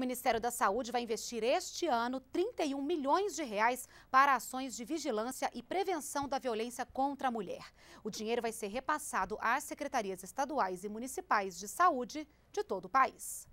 O Ministério da Saúde vai investir este ano 31 milhões de reais para ações de vigilância e prevenção da violência contra a mulher. O dinheiro vai ser repassado às secretarias estaduais e municipais de saúde de todo o país.